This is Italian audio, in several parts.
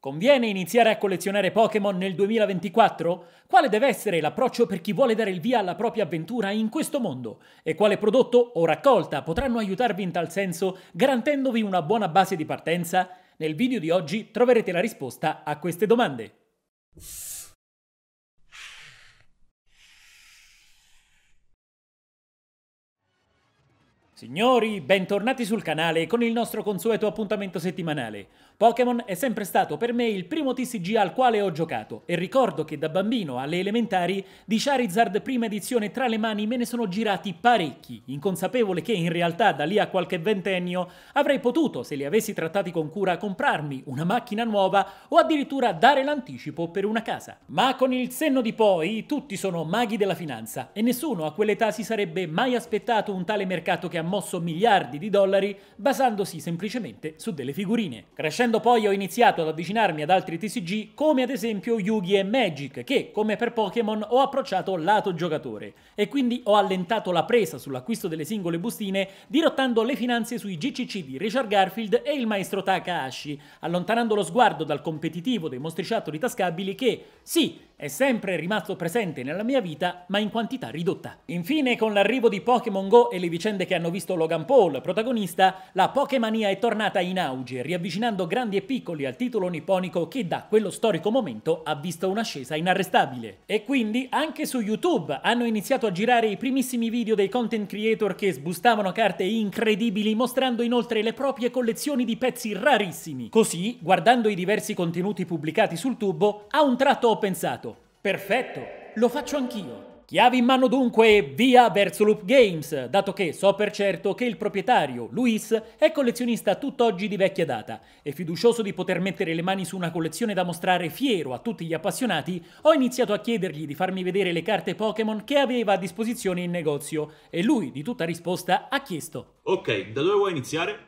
Conviene iniziare a collezionare Pokémon nel 2024? Quale deve essere l'approccio per chi vuole dare il via alla propria avventura in questo mondo? E quale prodotto o raccolta potranno aiutarvi in tal senso, garantendovi una buona base di partenza? Nel video di oggi troverete la risposta a queste domande. Signori, bentornati sul canale con il nostro consueto appuntamento settimanale. Pokémon è sempre stato per me il primo TCG al quale ho giocato e ricordo che da bambino alle elementari di Charizard prima edizione tra le mani me ne sono girati parecchi, inconsapevole che in realtà da lì a qualche ventennio avrei potuto, se li avessi trattati con cura, comprarmi una macchina nuova o addirittura dare l'anticipo per una casa. Ma con il senno di poi tutti sono maghi della finanza e nessuno a quell'età si sarebbe mai aspettato un tale mercato che ha mosso miliardi di dollari basandosi semplicemente su delle figurine. Crescendo poi ho iniziato ad avvicinarmi ad altri TCG come ad esempio Yugi e Magic che, come per Pokémon, ho approcciato lato giocatore e quindi ho allentato la presa sull'acquisto delle singole bustine dirottando le finanze sui GCC di Richard Garfield e il maestro Takahashi, allontanando lo sguardo dal competitivo dei mostriciattoli tascabili che, sì, è sempre rimasto presente nella mia vita, ma in quantità ridotta. Infine, con l'arrivo di Pokémon Go e le vicende che hanno visto Logan Paul, protagonista, la Pokémania è tornata in auge, riavvicinando grandi e piccoli al titolo nipponico che da quello storico momento ha visto un'ascesa inarrestabile. E quindi anche su YouTube hanno iniziato a girare i primissimi video dei content creator che sbustavano carte incredibili, mostrando inoltre le proprie collezioni di pezzi rarissimi. Così, guardando i diversi contenuti pubblicati sul tubo, a un tratto ho pensato Perfetto, lo faccio anch'io. Chiavi in mano dunque e via verso Loop Games, dato che so per certo che il proprietario, Luis, è collezionista tutt'oggi di vecchia data e fiducioso di poter mettere le mani su una collezione da mostrare fiero a tutti gli appassionati, ho iniziato a chiedergli di farmi vedere le carte Pokémon che aveva a disposizione in negozio e lui, di tutta risposta, ha chiesto Ok, da dove vuoi iniziare?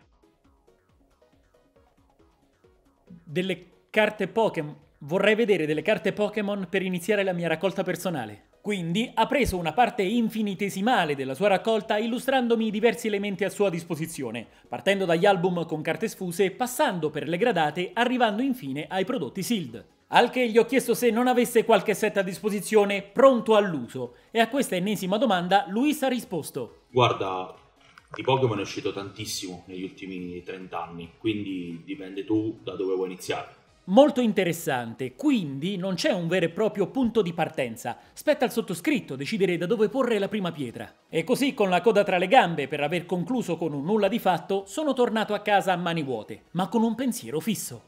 Delle carte Pokémon... Vorrei vedere delle carte Pokémon per iniziare la mia raccolta personale. Quindi ha preso una parte infinitesimale della sua raccolta illustrandomi diversi elementi a sua disposizione, partendo dagli album con carte sfuse, passando per le gradate, arrivando infine ai prodotti sealed. Al che gli ho chiesto se non avesse qualche set a disposizione pronto all'uso, e a questa ennesima domanda Luis ha risposto. Guarda, di Pokémon è uscito tantissimo negli ultimi 30 anni, quindi dipende tu da dove vuoi iniziare. Molto interessante, quindi non c'è un vero e proprio punto di partenza, spetta al sottoscritto decidere da dove porre la prima pietra. E così con la coda tra le gambe per aver concluso con un nulla di fatto, sono tornato a casa a mani vuote, ma con un pensiero fisso.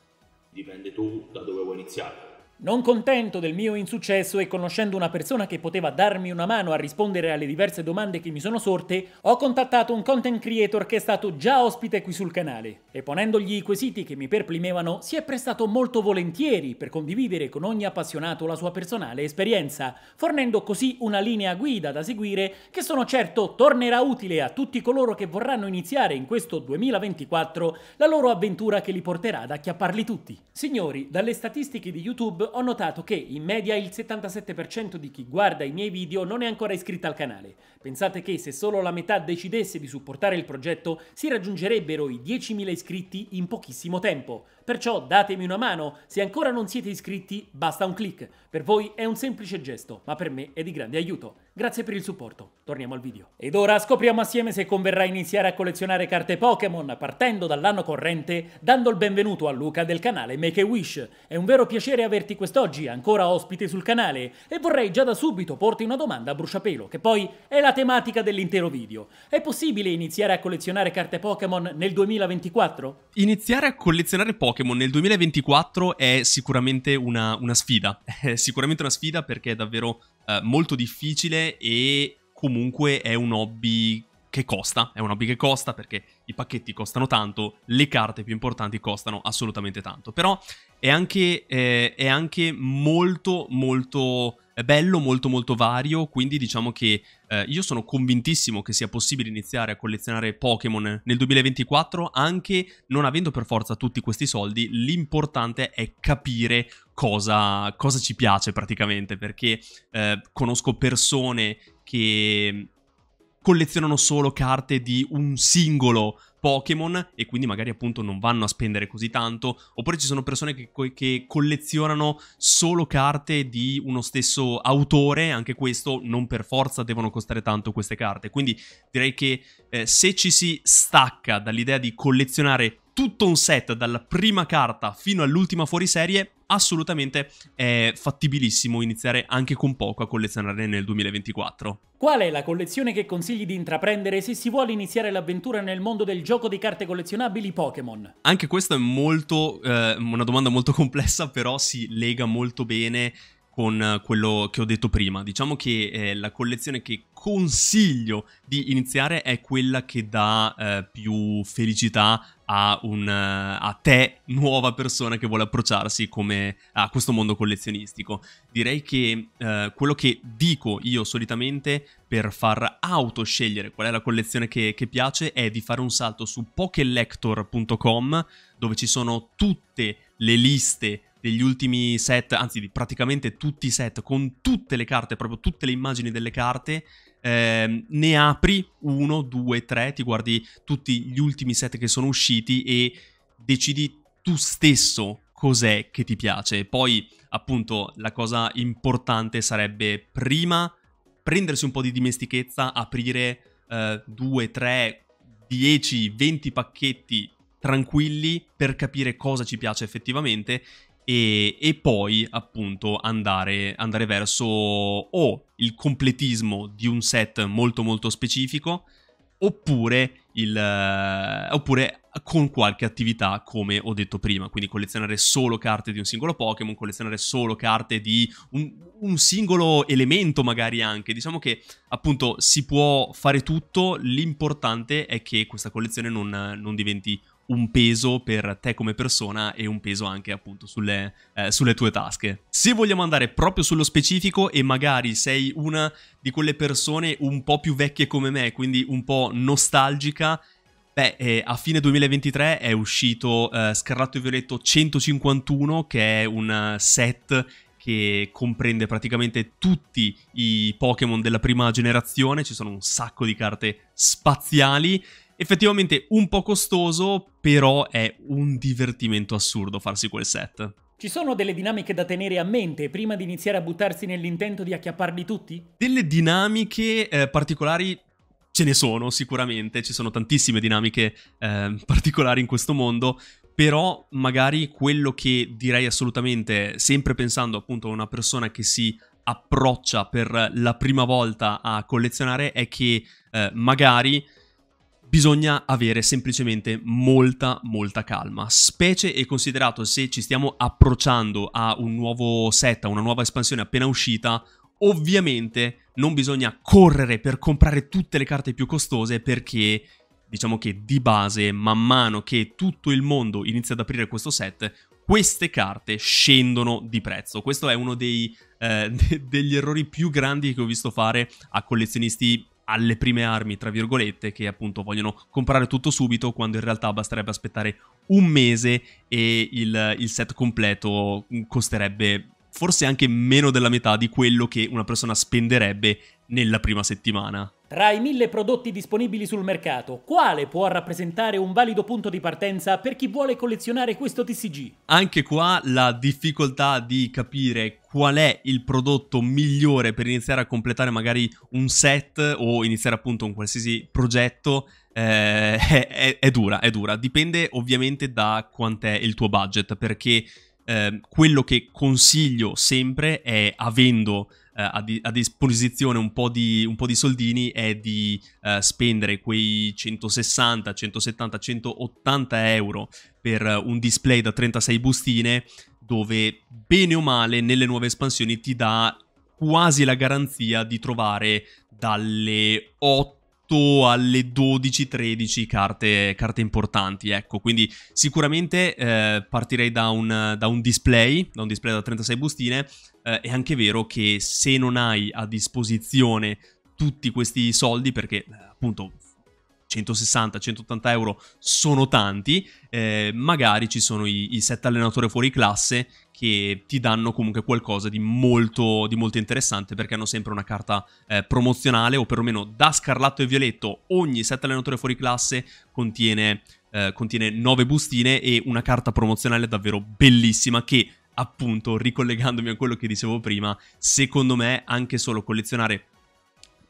Dipende tu da dove vuoi iniziare. Non contento del mio insuccesso e conoscendo una persona che poteva darmi una mano a rispondere alle diverse domande che mi sono sorte, ho contattato un content creator che è stato già ospite qui sul canale e ponendogli i quesiti che mi perplimevano si è prestato molto volentieri per condividere con ogni appassionato la sua personale esperienza, fornendo così una linea guida da seguire che sono certo tornerà utile a tutti coloro che vorranno iniziare in questo 2024 la loro avventura che li porterà ad acchiapparli tutti. Signori, dalle statistiche di YouTube YouTube ho notato che in media il 77% di chi guarda i miei video non è ancora iscritto al canale. Pensate che se solo la metà decidesse di supportare il progetto si raggiungerebbero i 10.000 iscritti in pochissimo tempo. Perciò datemi una mano, se ancora non siete iscritti basta un clic. Per voi è un semplice gesto, ma per me è di grande aiuto. Grazie per il supporto, torniamo al video. Ed ora scopriamo assieme se converrà iniziare a collezionare carte Pokémon partendo dall'anno corrente, dando il benvenuto a Luca del canale Make a Wish. È un vero piacere averti quest'oggi, ancora ospite sul canale, e vorrei già da subito porti una domanda a bruciapelo, che poi è la tematica dell'intero video. È possibile iniziare a collezionare carte Pokémon nel 2024? Iniziare a collezionare Pokémon nel 2024 è sicuramente una, una sfida. È sicuramente una sfida perché è davvero eh, molto difficile e comunque è un hobby che costa, è un hobby che costa perché i pacchetti costano tanto, le carte più importanti costano assolutamente tanto, però è anche, eh, è anche molto molto è bello, molto molto vario, quindi diciamo che eh, io sono convintissimo che sia possibile iniziare a collezionare Pokémon nel 2024 anche non avendo per forza tutti questi soldi, l'importante è capire cosa, cosa, ci piace praticamente, perché eh, conosco persone che collezionano solo carte di un singolo Pokémon e quindi magari appunto non vanno a spendere così tanto, oppure ci sono persone che, che collezionano solo carte di uno stesso autore, anche questo non per forza devono costare tanto queste carte, quindi direi che eh, se ci si stacca dall'idea di collezionare tutto un set dalla prima carta fino all'ultima fuoriserie, assolutamente è fattibilissimo iniziare anche con poco a collezionare nel 2024. Qual è la collezione che consigli di intraprendere se si vuole iniziare l'avventura nel mondo del gioco di carte collezionabili Pokémon? Anche questa è molto, eh, una domanda molto complessa, però si lega molto bene con quello che ho detto prima. Diciamo che eh, la collezione che consiglio di iniziare è quella che dà eh, più felicità a, un, a te, nuova persona che vuole approcciarsi come a questo mondo collezionistico. Direi che eh, quello che dico io solitamente per far auto scegliere qual è la collezione che, che piace è di fare un salto su pokelector.com dove ci sono tutte le liste degli ultimi set, anzi di praticamente tutti i set, con tutte le carte, proprio tutte le immagini delle carte, eh, ne apri uno, due, tre, ti guardi tutti gli ultimi set che sono usciti e decidi tu stesso cos'è che ti piace. Poi, appunto, la cosa importante sarebbe prima prendersi un po' di dimestichezza, aprire eh, due, tre, dieci, venti pacchetti tranquilli per capire cosa ci piace effettivamente e, e poi appunto andare, andare verso o il completismo di un set molto molto specifico oppure, il, eh, oppure con qualche attività come ho detto prima, quindi collezionare solo carte di un singolo Pokémon, collezionare solo carte di un, un, singolo elemento magari anche, diciamo che appunto si può fare tutto, l'importante è che questa collezione non, non diventi un peso per te come persona e un peso anche appunto sulle, eh, sulle, tue tasche. Se vogliamo andare proprio sullo specifico e magari sei una di quelle persone un po' più vecchie come me, quindi un po' nostalgica, beh, eh, a fine 2023 è uscito eh, Scarlatto e Violetto 151 che è un eh, set che comprende praticamente tutti i Pokémon della prima generazione, ci sono un sacco di carte spaziali effettivamente un po' costoso, però è un divertimento assurdo farsi quel set. Ci sono delle dinamiche da tenere a mente prima di iniziare a buttarsi nell'intento di acchiapparli tutti? Delle dinamiche eh, particolari ce ne sono sicuramente, ci sono tantissime dinamiche eh, particolari in questo mondo, però magari quello che direi assolutamente, sempre pensando appunto a una persona che si approccia per la prima volta a collezionare, è che eh, magari bisogna avere semplicemente molta molta calma, specie e considerato se ci stiamo approcciando a un nuovo set, a una nuova espansione appena uscita, ovviamente non bisogna correre per comprare tutte le carte più costose perché diciamo che di base, man mano che tutto il mondo inizia ad aprire questo set, queste carte scendono di prezzo. Questo è uno dei, eh, degli errori più grandi che ho visto fare a collezionisti alle prime armi, tra virgolette, che appunto vogliono comprare tutto subito quando in realtà basterebbe aspettare un mese e il, il set completo mm, costerebbe forse anche meno della metà di quello che una persona spenderebbe nella prima settimana. Tra i mille prodotti disponibili sul mercato, quale può rappresentare un valido punto di partenza per chi vuole collezionare questo TCG? Anche qua la difficoltà di capire qual è il prodotto migliore per iniziare a completare magari un set o iniziare appunto un qualsiasi progetto eh, è, è, dura, è dura. Dipende ovviamente da quant'è il tuo budget perché eh, quello che consiglio sempre è avendo eh, a, di a, disposizione un po, di, un po, di, soldini è di eh, spendere quei 160, 170, 180 euro per un display da 36 bustine dove bene o male nelle nuove espansioni ti dà quasi la garanzia di trovare dalle 8 alle 12-13 carte, carte, importanti, ecco, quindi sicuramente eh, partirei da un, da un, display, da un display da 36 bustine, eh, è anche vero che se non hai a disposizione tutti questi soldi, perché eh, appunto 160-180 euro sono tanti, eh, magari ci sono i, i set allenatore fuori classe che ti danno comunque qualcosa di molto, di molto interessante perché hanno sempre una carta eh, promozionale o perlomeno da scarlatto e violetto ogni set allenatore fuori classe contiene, eh, contiene 9 bustine e una carta promozionale davvero bellissima che appunto ricollegandomi a quello che dicevo prima secondo me anche solo collezionare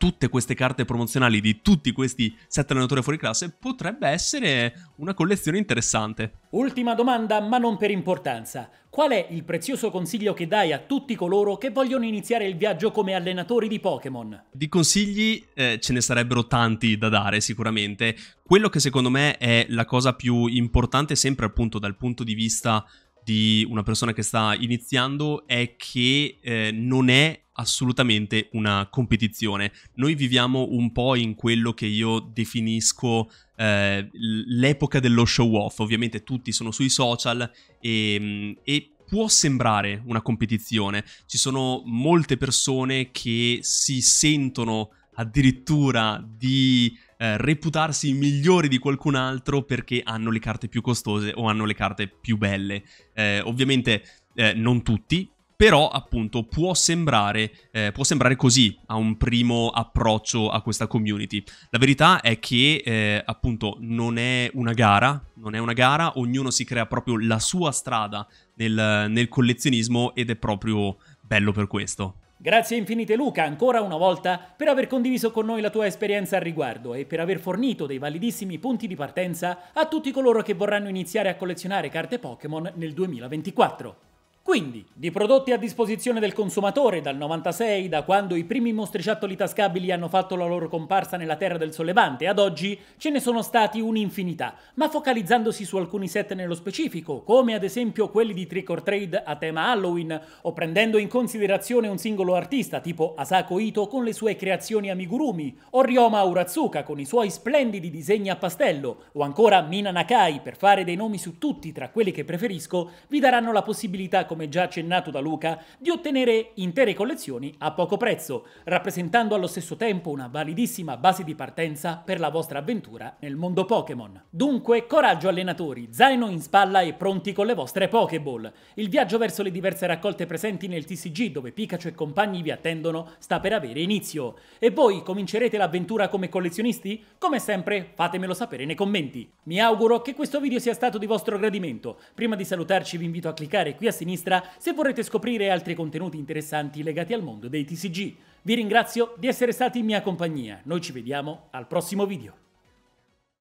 tutte queste carte promozionali di tutti questi sette allenatori fuori classe potrebbe essere una collezione interessante. Ultima domanda, ma non per importanza. Qual è il prezioso consiglio che dai a tutti coloro che vogliono iniziare il viaggio come allenatori di Pokémon? Di consigli eh, ce ne sarebbero tanti da dare sicuramente. Quello che secondo me è la cosa più importante sempre appunto dal punto di vista di una persona che sta iniziando è che eh, non è assolutamente una competizione. Noi viviamo un po' in quello che io definisco eh, l'epoca dello show off, ovviamente tutti sono sui social e, mm, e può sembrare una competizione, ci sono molte persone che si sentono addirittura di eh, reputarsi migliori di qualcun altro perché hanno le carte più costose o hanno le carte più belle. Eh, ovviamente eh, non tutti, però appunto può sembrare, eh, può sembrare, così a un primo approccio a questa community. La verità è che eh, appunto non è una gara, non è una gara, ognuno si crea proprio la sua strada nel, nel collezionismo ed è proprio bello per questo. Grazie infinite Luca ancora una volta per aver condiviso con noi la tua esperienza al riguardo e per aver fornito dei validissimi punti di partenza a tutti coloro che vorranno iniziare a collezionare carte Pokémon nel 2024. Quindi, di prodotti a disposizione del consumatore dal 96, da quando i primi mostriciattoli tascabili hanno fatto la loro comparsa nella Terra del Sollevante ad oggi, ce ne sono stati un'infinità, ma focalizzandosi su alcuni set nello specifico, come ad esempio quelli di Trick or Trade a tema Halloween, o prendendo in considerazione un singolo artista tipo Asako Ito con le sue creazioni amigurumi, o Ryoma Urazuka con i suoi splendidi disegni a pastello, o ancora Mina Nakai per fare dei nomi su tutti tra quelli che preferisco, vi daranno la possibilità come già accennato da Luca, di ottenere intere collezioni a poco prezzo, rappresentando allo stesso tempo una validissima base di partenza per la vostra avventura nel mondo Pokémon. Dunque, coraggio allenatori, zaino in spalla e pronti con le vostre Pokéball. Il viaggio verso le diverse raccolte presenti nel TCG dove Pikachu e compagni vi attendono sta per avere inizio. E voi comincerete l'avventura come collezionisti? Come sempre, fatemelo sapere nei commenti. Mi auguro che questo video sia stato di vostro gradimento. Prima di salutarci vi invito a cliccare qui a sinistra sinistra se vorrete scoprire altri contenuti interessanti legati al mondo dei TCG. Vi ringrazio di essere stati in mia compagnia, noi ci vediamo al prossimo video.